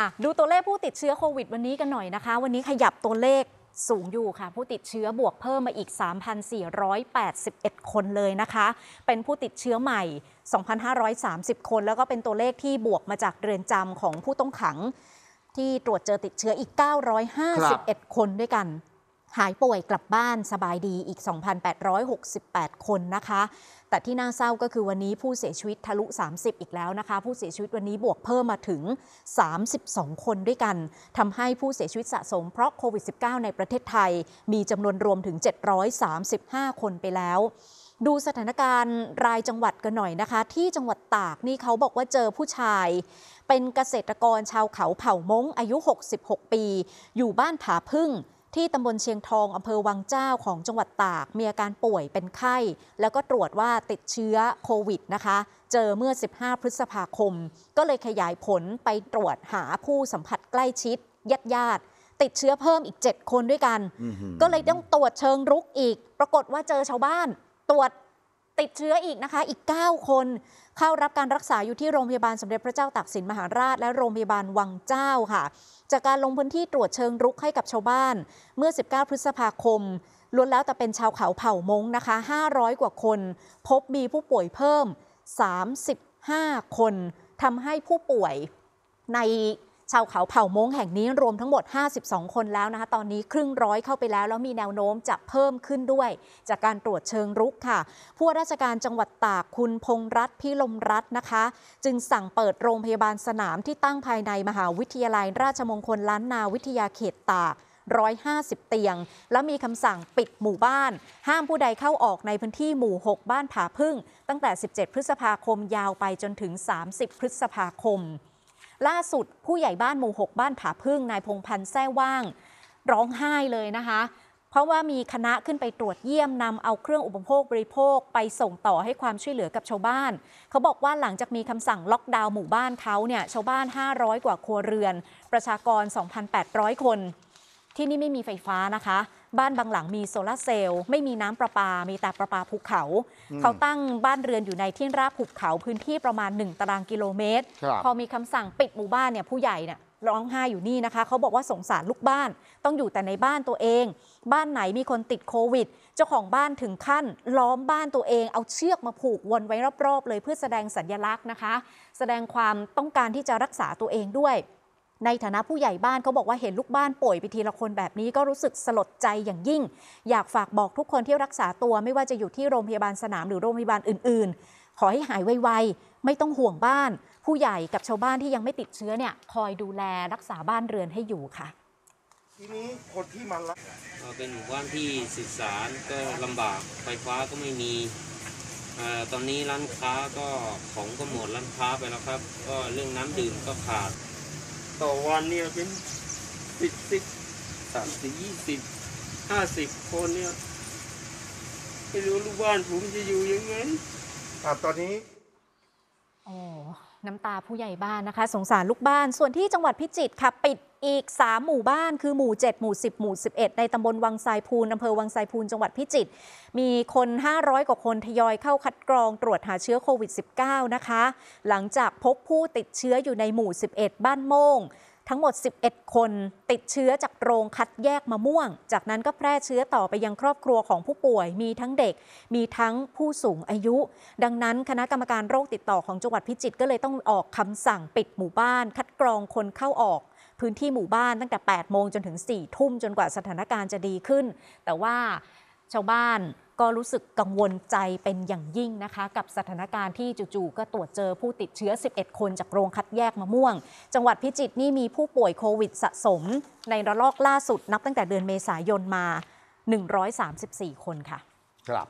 ่ะดูตัวเลขผู้ติดเชื้อโควิดวันนี้กันหน่อยนะคะ วันนี้ขยับตัวเลขสูงอยู่ค่ะ ผู้ติดเชื้อบวกเพิ่มมาอีก 3,481 คนเลยนะคะ เป็นผู้ติดเชื้อใหม่ 2,530 คน แล้วก็เป็นตัวเลขที่บวกมาจากเรือนจำของผู้ต้องขัง ที่ตรวจเจอติดเชื้ออีก 951 คนด้วยกันหายป่วยกลับบ้านสบายดีอีก 2,868 คนนะคะ แต่ที่น่าเศร้าก็คือวันนี้ผู้เสียชีวิตทะลุ 30 อีกแล้วนะคะ ผู้เสียชีวิตวันนี้บวกเพิ่มมาถึง 32 คนด้วยกัน ทำให้ผู้เสียชีวิตสะสมเพราะโควิด -19 ในประเทศไทย มีจำนวนรวมถึง 735 คนไปแล้ว ดูสถานการณ์รายจังหวัดกันหน่อยนะคะ ที่จังหวัดตากนี่เขาบอกว่าเจอผู้ชาย เป็นเกษตรกรชาวเขาเผ่ามงอายุ 66 ปี อยู่บ้านผาพึ่งที่ตำบลเชียงทองอำเภอวังเจ้าของจังหวัดตาก มีอาการป่วยเป็นไข้ แล้วก็ตรวจว่าติดเชื้อโควิดนะคะ เจอเมื่อ 15 พฤษภาคม ก็เลยขยายผลไปตรวจหาผู้สัมผัสใกล้ชิดญาติญาติ ติดเชื้อเพิ่มอีก 7 คนด้วยกัน ก็เลยต้องตรวจเชิงรุกอีก ปรากฏว่าเจอชาวบ้านตรวจติดเชื้ออีกนะคะอีก 9 คนเข้ารับการรักษาอยู่ที่โรงพยาบาลสมเด็จพระเจ้าตากสินมหาราชและโรงพยาบาลวังเจ้าค่ะ จากการลงพื้นที่ตรวจเชิงรุกให้กับชาวบ้านเมื่อ 19 พฤษภาคมล้วนแล้วแต่เป็นชาวเขาเผ่ามงนะคะ 500 กว่าคนพบมีผู้ป่วยเพิ่ม 35 คนทำให้ผู้ป่วยในชาวเขาเผ่าม้งแห่งนี้รวมทั้งหมด 52 คนแล้วนะคะ ตอนนี้ครึ่งร้อยเข้าไปแล้ว แล้วมีแนวโน้มจะเพิ่มขึ้นด้วย จากการตรวจเชิงรุกค่ะ ผู้ราชการจังหวัดตากคุณพงรัฐพิลมรัตนนะคะ จึงสั่งเปิดโรงพยาบาลสนามที่ตั้งภายในมหาวิทยาลัยราชมงคลล้านนาวิทยาเขตตาก 150 เตียง และมีคำสั่งปิดหมู่บ้าน ห้ามผู้ใดเข้าออกในพื้นที่หมู่ 6 บ้านผาพึ่ง ตั้งแต่ 17 พฤษภาคมยาวไปจนถึง 30 พฤษภาคมล่าสุดผู้ใหญ่บ้านหมู่ 6 บ้านผาพึ่ง นายพงพันธ์แท้ว่าง ร้องไห้เลยนะคะ เพราะว่ามีคณะขึ้นไปตรวจเยี่ยมนำเอาเครื่องอุปโภค บริโภคไปส่งต่อให้ความช่วยเหลือกับชาวบ้าน เขาบอกว่าหลังจากมีคำสั่งล็อกดาวน์หมู่บ้านเขาเนี่ย ชาวบ้าน 500 กว่าครัวเรือน ประชากร 2,800 คน ที่นี่ไม่มีไฟฟ้านะคะบ้านบางหลัง มีโซลาเซลล์ไม่มีน้ำประปา มีแต่ประปาภูเขา เขาตั้งบ้านเรือนอยู่ในที่ราบภูเขาพื้นที่ประมาณ 1 ตารางกิโลเมตร พอมีคำสั่งปิดหมู่บ้านเนี่ยผู้ใหญ่เนี่ยร้องไห้อยู่นี่นะคะ เขาบอกว่าสงสารลูกบ้าน ต้องอยู่แต่ในบ้านตัวเอง บ้านไหนมีคนติดโควิด เจ้าของบ้านถึงขั้น ล้อมบ้านตัวเองเอาเชือกมาผูกวนไว้รอบๆเลยเพื่อแสดงสัญญลักษณ์นะคะ แสดงความต้องการที่จะรักษาตัวเองด้วยในฐานะผู้ใหญ่บ้านเขาบอกว่า เห็นลูกบ้านป่วยไปทีละคนแบบนี้ก็รู้สึกสลดใจอย่างยิ่ง อยากฝากบอกทุกคนที่รักษาตัวไม่ว่าจะอยู่ที่โรงพยาบาลสนามหรือโรงพยาบาลอื่นๆ ขอให้หายไวๆไม่ต้องห่วงบ้าน ผู้ใหญ่กับชาวบ้านที่ยังไม่ติดเชื้อเนี่ยคอยดูแลรักษาบ้านเรือนให้อยู่ค่ะ ทีนี้คนที่มันละเป็นหมู่บ้านที่สื่อสารก็ลำบาก ไฟฟ้าก็ไม่มีตอนนี้ร้านค้าก็ของก็หมดร้านค้าไปแล้วครับ ก็เรื่องน้ำดื่มก็ขาดต่อวันเนี่ยเป็นสิบสิบสามสิบยี่สิบห้าสิบคนเนี่ยไม่รู้ลูกบ้านผมจะอยู่ยังไงครับตอนนี้น้ำตาผู้ใหญ่บ้านนะคะ สงสารลูกบ้านส่วนที่จังหวัดพิจิตรค่ะปิดอีก 3 หมู่บ้านคือหมู่ 7 หมู่ 10 หมู่ 11 ในตำบลวังไซพูนอำเภอวังไซพูนจังหวัดพิจิตรมีคน 500กว่าคนทยอยเข้าคัดกรองตรวจหาเชื้อโควิด -19 นะคะ หลังจากพบผู้ติดเชื้ออยู่ในหมู่ 11 บ้านโมงทั้งหมด 11 คนติดเชื้อจากโรงคัดแยกมะม่วง จากนั้นก็แพร่เชื้อต่อไปยังครอบครัวของผู้ป่วย มีทั้งเด็ก มีทั้งผู้สูงอายุ ดังนั้นคณะกรรมการโรคติดต่อของจังหวัดพิจิตรก็เลยต้องออกคำสั่งปิดหมู่บ้าน คัดกรองคนเข้าออกพื้นที่หมู่บ้านตั้งแต่ 8 โมงจนถึง 4 ทุ่มจนกว่าสถานการณ์จะดีขึ้น แต่ว่าชาวบ้านก็รู้สึกกังวลใจเป็นอย่างยิ่งนะคะ กับสถานการณ์ที่จู่ๆ ก็ตรวจเจอผู้ติดเชื้อ 11 คนจากโรงคัดแยกมะม่วง จังหวัดพิจิตรนี่มีผู้ป่วยโควิดสะสม ในระลอกล่าสุดนับตั้งแต่เดือนเมษายนมา 134 คนค่ะ ครับ